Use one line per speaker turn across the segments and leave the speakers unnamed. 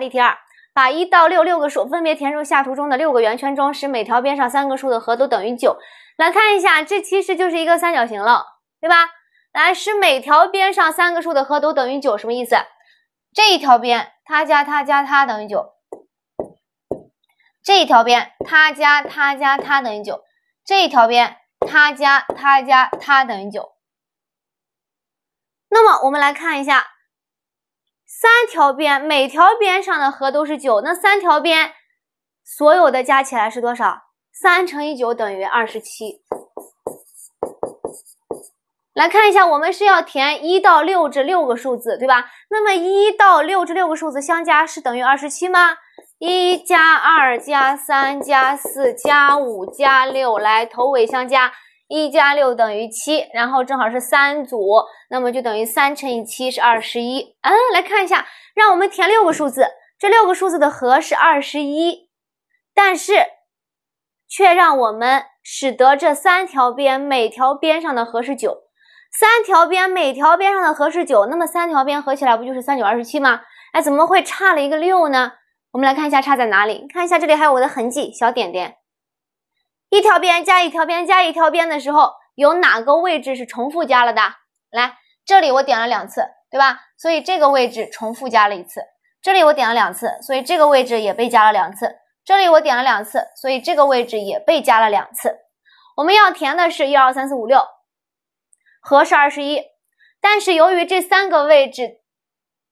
例题二，把一到六六个数分别填入下图中的六个圆圈中，使每条边上三个数的和都等于九。来看一下，这其实就是一个三角形了，对吧？来，使每条边上三个数的和都等于九，什么意思？这一条边，它加它加它等于九；这一条边，它加它加它等于九；这一条边，它加它加它等于九。那么我们来看一下。三条边，每条边上的和都是九，那三条边所有的加起来是多少？三乘以九等于二十七。来看一下，我们是要填一到六这六个数字，对吧？那么一到六这六个数字相加是等于二十七吗？一加二加三加四加五加六，来头尾相加。一加六等于七，然后正好是三组，那么就等于三乘以七是二十一。嗯，来看一下，让我们填六个数字，这六个数字的和是二十一，但是却让我们使得这三条边每条边上的和是九，三条边每条边上的和是九，那么三条边合起来不就是三九二十七吗？哎，怎么会差了一个六呢？我们来看一下差在哪里，看一下这里还有我的痕迹小点点。一条边加一条边加一条边的时候，有哪个位置是重复加了的？来，这里我点了两次，对吧？所以这个位置重复加了一次。这里我点了两次，所以这个位置也被加了两次。这里我点了两次，所以这个位置也被加了两次。我们要填的是一二三四五六，和是二十一，但是由于这三个位置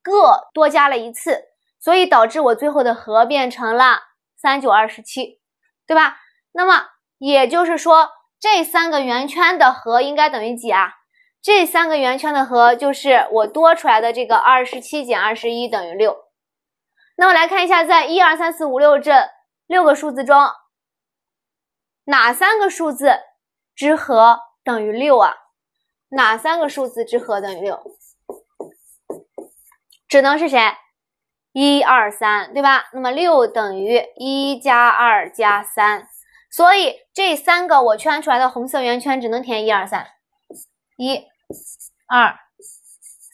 各多加了一次，所以导致我最后的和变成了三九二十七，对吧？那么。也就是说，这三个圆圈的和应该等于几啊？这三个圆圈的和就是我多出来的这个二十七减二十一等于六。那么来看一下，在一二三四五六这六个数字中，哪三个数字之和等于六啊？哪三个数字之和等于六？只能是谁？一二三，对吧？那么六等于一加二加三。所以这三个我圈出来的红色圆圈只能填一、二、三，一、二、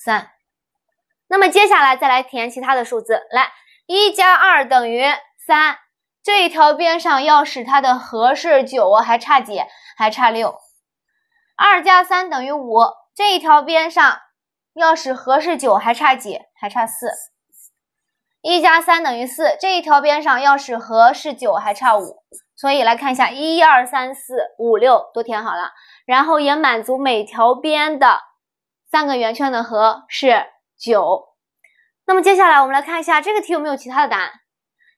三。那么接下来再来填其他的数字，来，一加二等于三，这一条边上要使它的和是九啊，还差几？还差六。二加三等于五，这一条边上要使和是九，还差几？还差四。一加三等于四，这一条边上要使和是九，还差五。所以来看一下，一、二、三、四、五、六都填好了，然后也满足每条边的三个圆圈的和是九。那么接下来我们来看一下这个题有没有其他的答案。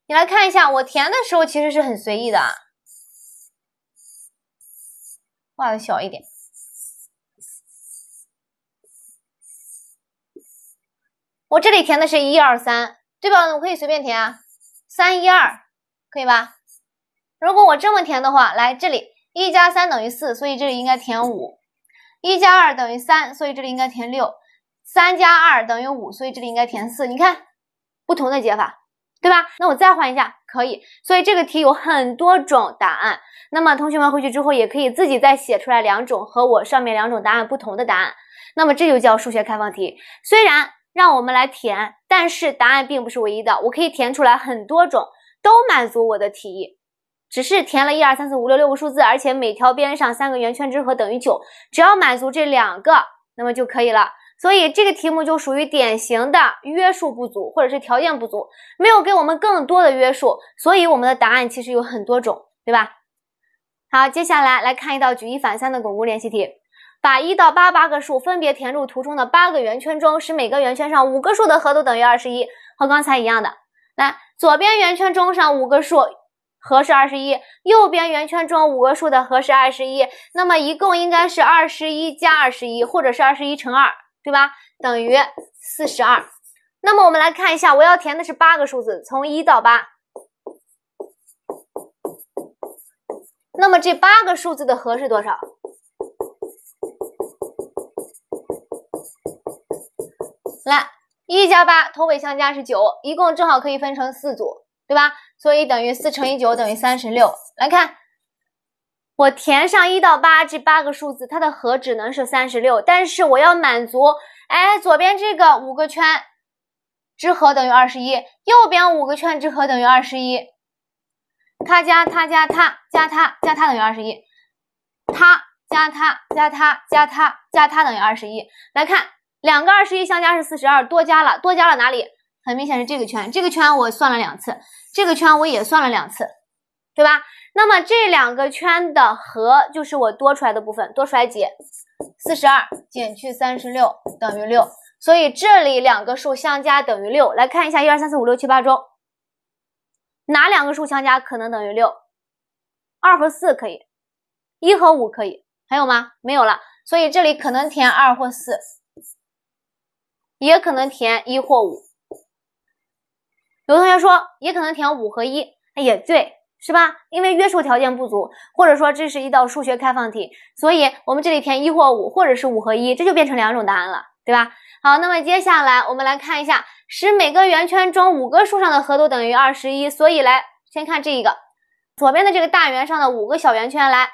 你来看一下，我填的时候其实是很随意的，画的小一点。我这里填的是一二三，对吧？我可以随便填啊，三一二，可以吧？如果我这么填的话，来这里一加三等于四，所以这里应该填五；一加二等于三，所以这里应该填六；三加二等于五，所以这里应该填四。你看，不同的解法，对吧？那我再换一下，可以。所以这个题有很多种答案。那么同学们回去之后也可以自己再写出来两种和我上面两种答案不同的答案。那么这就叫数学开放题。虽然让我们来填，但是答案并不是唯一的，我可以填出来很多种，都满足我的题意。只是填了一二三四五六六个数字，而且每条边上三个圆圈之和等于九，只要满足这两个，那么就可以了。所以这个题目就属于典型的约束不足或者是条件不足，没有给我们更多的约束，所以我们的答案其实有很多种，对吧？好，接下来来看一道举一反三的巩固练习题，把一到八八个数分别填入图中的八个圆圈中，使每个圆圈上五个数的和都等于二十一，和刚才一样的。来，左边圆圈中上五个数。和是二十一，右边圆圈中五个数的和是二十一，那么一共应该是二十一加二十一，或者是二十一乘二，对吧？等于四十二。那么我们来看一下，我要填的是八个数字，从一到八。那么这八个数字的和是多少？来，一加八，头尾相加是九，一共正好可以分成四组。对吧？所以等于四乘以九等于三十六。来看，我填上一到八这八个数字，它的和只能是三十六。但是我要满足，哎，左边这个五个圈之和等于二十一，右边五个圈之和等于二十一。它加它加它加它加它等于二十一，它加它加它加它加它等于二十一。来看，两个二十一相加是四十二，多加了，多加了哪里？很明显是这个圈，这个圈我算了两次，这个圈我也算了两次，对吧？那么这两个圈的和就是我多出来的部分，多出来几？四十二减去三十六等于六，所以这里两个数相加等于六。来看一下一二三四五六七八中，哪两个数相加可能等于六？二和四可以，一和五可以，还有吗？没有了，所以这里可能填二或四，也可能填一或五。有同学说，也可能填五和一，哎，也对，是吧？因为约束条件不足，或者说这是一道数学开放题，所以我们这里填一或五，或者是五和一，这就变成两种答案了，对吧？好，那么接下来我们来看一下，使每个圆圈中五个数上的和都等于二十一，所以来先看这一个左边的这个大圆上的五个小圆圈，来，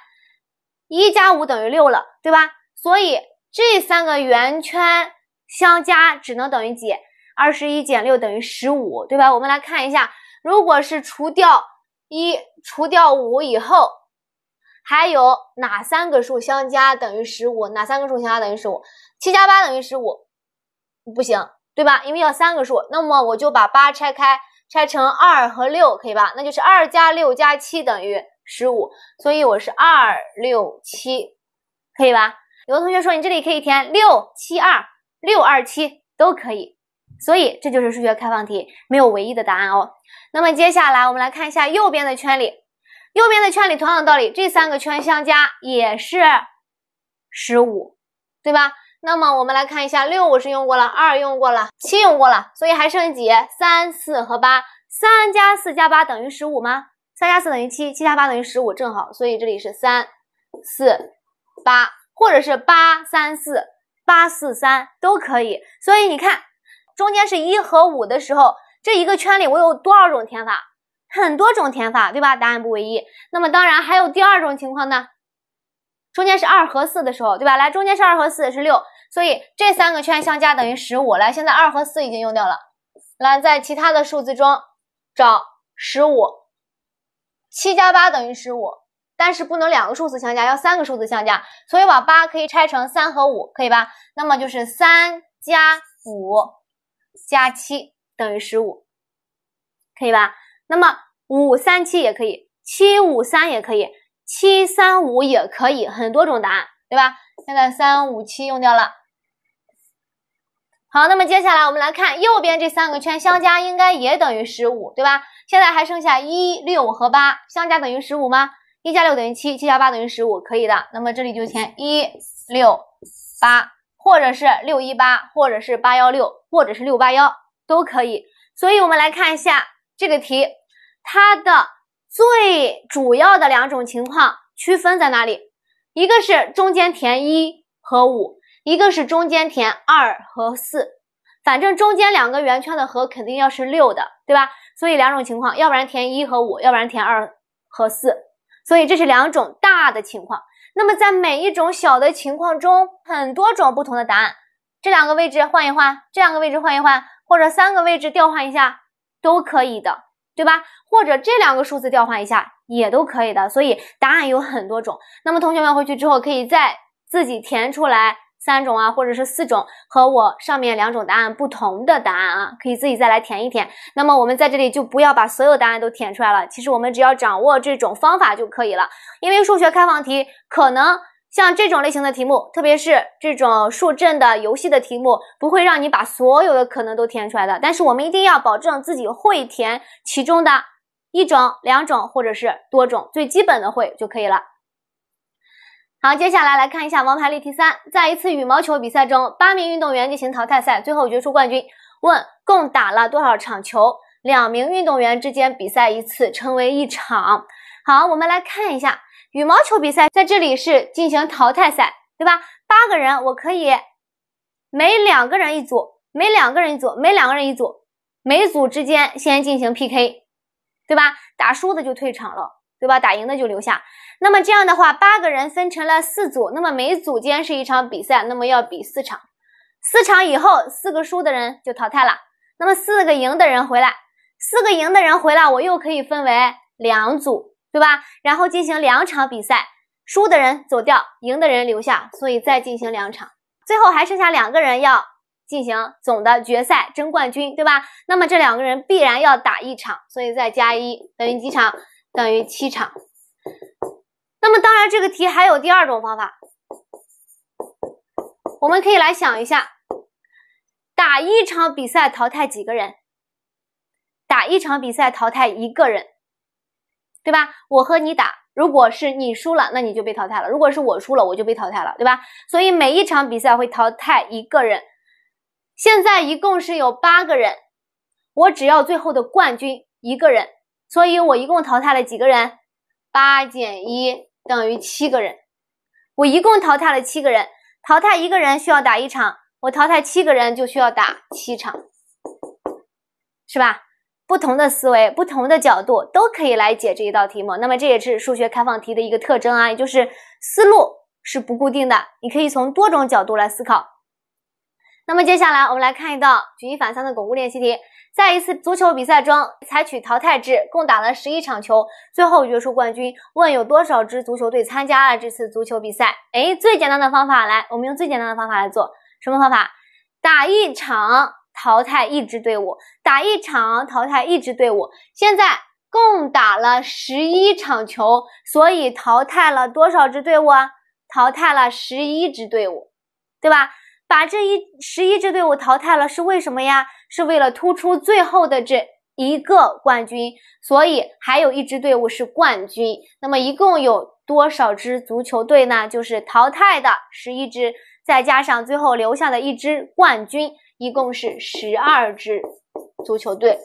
一加五等于六了，对吧？所以这三个圆圈相加只能等于几？二十一减六等于十五，对吧？我们来看一下，如果是除掉一除掉五以后，还有哪三个数相加等于十五？哪三个数相加等于十五？七加八等于十五，不行，对吧？因为要三个数，那么我就把八拆开，拆成二和六，可以吧？那就是二加六加七等于十五，所以我是二六七，可以吧？有的同学说，你这里可以填六七二、六二七都可以。所以这就是数学开放题，没有唯一的答案哦。那么接下来我们来看一下右边的圈里，右边的圈里同样的道理，这三个圈相加也是十五，对吧？那么我们来看一下六，我是用过了，二用过了，七用过了，所以还剩几？三、四和八，三加四加八等于十五吗？三加四等于七，七加八等于十五，正好。所以这里是三、四、八，或者是八、三四、八四三都可以。所以你看。中间是一和五的时候，这一个圈里我有多少种填法？很多种填法，对吧？答案不唯一。那么当然还有第二种情况呢，中间是二和四的时候，对吧？来，中间是二和四是六，所以这三个圈相加等于十五。来，现在二和四已经用掉了，来在其他的数字中找十五，七加八等于十五，但是不能两个数字相加，要三个数字相加，所以把八可以拆成三和五，可以吧？那么就是三加五。加七等于十五，可以吧？那么五三七也可以，七五三也可以，七三五也可以，很多种答案，对吧？现在三五七用掉了。好，那么接下来我们来看右边这三个圈相加应该也等于十五，对吧？现在还剩下一六和八，相加等于十五吗？一加六等于七，七加八等于十五，可以的。那么这里就填一六八。或者是六一八，或者是八幺六，或者是六八幺，都可以。所以，我们来看一下这个题，它的最主要的两种情况区分在哪里？一个是中间填一和五，一个是中间填二和四。反正中间两个圆圈的和肯定要是六的，对吧？所以两种情况，要不然填一和五，要不然填二和四。所以这是两种大的情况。那么，在每一种小的情况中，很多种不同的答案。这两个位置换一换，这两个位置换一换，或者三个位置调换一下，都可以的，对吧？或者这两个数字调换一下，也都可以的。所以答案有很多种。那么，同学们回去之后可以再自己填出来。三种啊，或者是四种和我上面两种答案不同的答案啊，可以自己再来填一填。那么我们在这里就不要把所有答案都填出来了。其实我们只要掌握这种方法就可以了。因为数学开放题可能像这种类型的题目，特别是这种数阵的游戏的题目，不会让你把所有的可能都填出来的。但是我们一定要保证自己会填其中的一种、两种或者是多种最基本的会就可以了。好，接下来来看一下王牌例题三。在一次羽毛球比赛中，八名运动员进行淘汰赛，最后决出冠军。问共打了多少场球？两名运动员之间比赛一次称为一场。好，我们来看一下羽毛球比赛，在这里是进行淘汰赛，对吧？八个人，我可以每两个人一组，每两个人一组，每两个人一组，每组之间先进行 PK，对吧？打输的就退场了。对吧？打赢的就留下。那么这样的话，八个人分成了四组。那么每组间是一场比赛，那么要比四场。四场以后，四个输的人就淘汰了。那么四个赢的人回来，四个赢的人回来，我又可以分为两组，对吧？然后进行两场比赛，输的人走掉，赢的人留下。所以再进行两场，最后还剩下两个人要进行总的决赛争冠军，对吧？那么这两个人必然要打一场，所以再加一等于几场？等于七场。那么当然，这个题还有第二种方法，我们可以来想一下：打一场比赛淘汰几个人？打一场比赛淘汰一个人，对吧？我和你打，如果是你输了，那你就被淘汰了；如果是我输了，我就被淘汰了，对吧？所以每一场比赛会淘汰一个人。现在一共是有八个人，我只要最后的冠军一个人。所以，我一共淘汰了几个人？八减一等于七个人。我一共淘汰了七个人。淘汰一个人需要打一场，我淘汰七个人就需要打七场，是吧？不同的思维、不同的角度都可以来解这一道题目。那么，这也是数学开放题的一个特征啊，也就是思路是不固定的，你可以从多种角度来思考。那么，接下来我们来看一道举一反三的巩固练习题。在一次足球比赛中，采取淘汰制，共打了十一场球，最后决出冠军。问有多少支足球队参加了这次足球比赛？哎，最简单的方法来，我们用最简单的方法来做什么方法？打一场淘汰一支队伍，打一场淘汰一支队伍。现在共打了十一场球，所以淘汰了多少支队伍啊？淘汰了十一支队伍，对吧？把这一十一支队伍淘汰了，是为什么呀？是为了突出最后的这一个冠军，所以还有一支队伍是冠军。那么一共有多少支足球队呢？就是淘汰的十一支，再加上最后留下的一支冠军，一共是十二支足球队。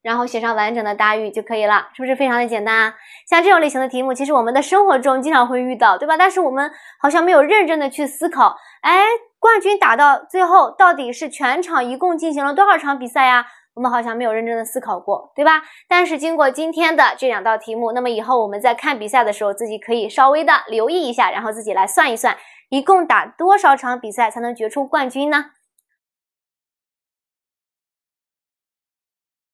然后写上完整的答语就可以了，是不是非常的简单啊？像这种类型的题目，其实我们的生活中经常会遇到，对吧？但是我们好像没有认真的去思考，哎。冠军打到最后，到底是全场一共进行了多少场比赛呀？我们好像没有认真的思考过，对吧？但是经过今天的这两道题目，那么以后我们在看比赛的时候，自己可以稍微的留意一下，然后自己来算一算，一共打多少场比赛才能决出冠军呢？